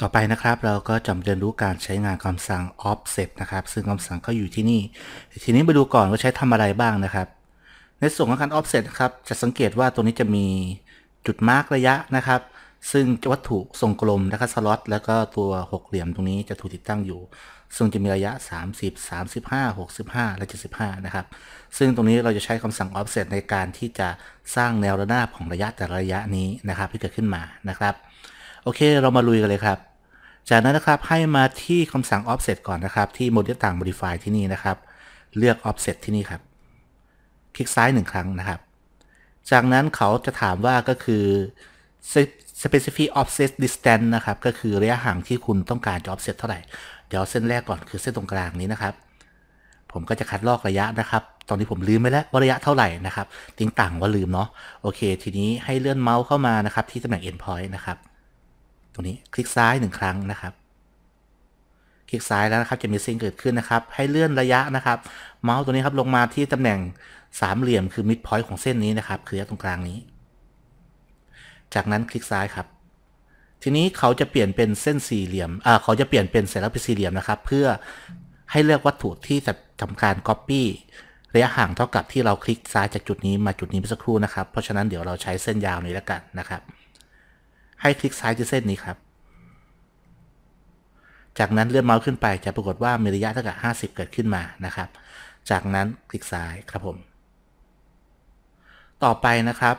ต่อไปนะครับเราก็จำเรียนรู้การใช้งานคำสั่ง offset นะครับ ซึ่งคำสั่งเขาอยู่ที่นี่ทีนี้มาดูก่อนว่าใช้ทำอะไรบ้างนะครับ ในส่วนของการ offset นะครับจะสังเกตว่าตัวนี้จะมีจุดมาร์กระยะนะครับ ซึ่งวัตถุทรงกลมแล้วก็สล็อตแล้วก็ตัวหกเหลี่ยมตรงนี้จะถูกติดตั้งอยู่ ซึ่งจะมีระยะ30 35 65และ75นะครับซึ่งตรงนี้เราจะใช้คำสั่ง offset ในการที่จะสร้างแนวระนาบของระยะแต่ระยะนี้นะครับที่เกิดขึ้นมานะครับ โอเค เรามาลุยกันเลยครับจากนั้นนะครับให้มาที่คำสั่ง offset ก่อนนะครับ ที่โมเดลต่าง modify ที่นี่นะครับ เลือก offset ที่นี่ครับ คลิกซ้าย 1 ครั้งนะครับ จากนั้นเขาจะถามว่าก็คือ specific offset distance นะครับก็คือระยะห่างที่คุณต้องการจะ offset เท่าไหร่เดี๋ยวเส้นแรกก่อนคือเส้นตรงกลางนี้นะครับ ผมก็จะคัดลอกระยะนะครับ ตอนนี้ผมลืมไปแล้วว่าระยะเท่าไหร่นะครับติ้งต่างว่าลืมเนาะโอเคทีนี้ให้เลื่อนเมาส์เข้ามานะครับที่ตำแหน่ง endpoint นะครับงนี้คลิกซ้ายหนึ่งครั้งนะครับ คลิกซ้ายแล้วนะครับจะมีเส้นเกิดขึ้นนะครับ ให้เลื่อนระยะนะครับ เมาส์ตัวนี้ครับลงมาที่ตำแหน่งสามเหลี่ยมคือมิดพอยต์ของเส้นนี้นะครับคือตรงกลางนี้ จากนั้นคลิกซ้ายครับ ทีนี้เขาจะเปลี่ยนเป็นเส้นสี่เหลี่ยมอ่าเขาจะเปลี่ยนเป็นเสร็จแล้วเป็นสี่เหลี่ยมนะครับ เพื่อให้เลือกวัตถุที่จะทำการ Copy ระยะห่างเท่ากับที่เราคลิกซ้ายจากจุดนี้มาจุดนี้เมื่อสักครู่นะครับ เพราะฉะนั้นเดี๋ยวเราใช้เส้นยาวนี้แล้วกันนะครับให้คลิกซ้ายที่เส้นนี้ครับ จากนั้นเลื่อนเมาส์ขึ้นไปจะปรากฏว่ามีระยะเท่ากับ 50 เกิดขึ้นมานะครับ จากนั้นคลิกซ้ายครับผม ต่อไปนะครับ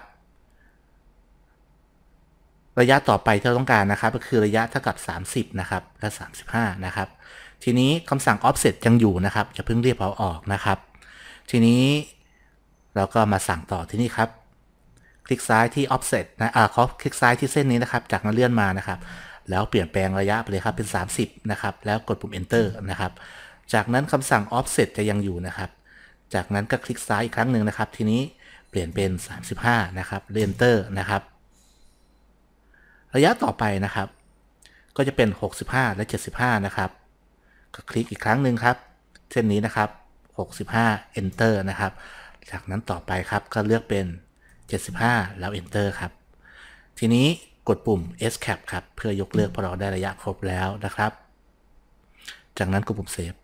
ระยะต่อไปที่เราต้องการนะครับ ก็คือระยะเท่ากับ 30นะครับและ35นะครับ ทีนี้คำสั่ง offset ยังอยู่นะครับจะเพิ่งเรียบเอาออกนะครับ ทีนี้เราก็มาสั่งต่อที่นี่ครับลิกซ้ายที่ offset นะอ่าเขาคลิกซ้ายที่เส้นนี้นะครับ จากนั้นเลื่อนมานะครับ แล้วเปลี่ยนแปลงระยะไปเลยครับ เป็น 30 นะครับ แล้วกดปุ่ม enter นะครับ จากนั้นคำสั่ง offset จะยังอยู่นะครับ จากนั้นก็คลิกซ้ายอีกครั้งหนึ่งนะครับ ทีนี้เปลี่ยนเป็น35 นะครับเลื่อน enter นะครับ ระยะต่อไปนะครับ ก็จะเป็น 65 และ 75 นะครับ ก็คลิกอีกครั้งหนึ่งครับ เส้นนี้นะครับ 65 enter นะครับ จากนั้นต่อไปครับ ก็เลือกเป็น75 แล้ว Enter ครับ ทีนี้กดปุ่ม Escape ครับ เพื่อยกเลิกพอเราได้ระยะ ครบ แล้วนะครับ จากนั้น กด ปุ่ม Save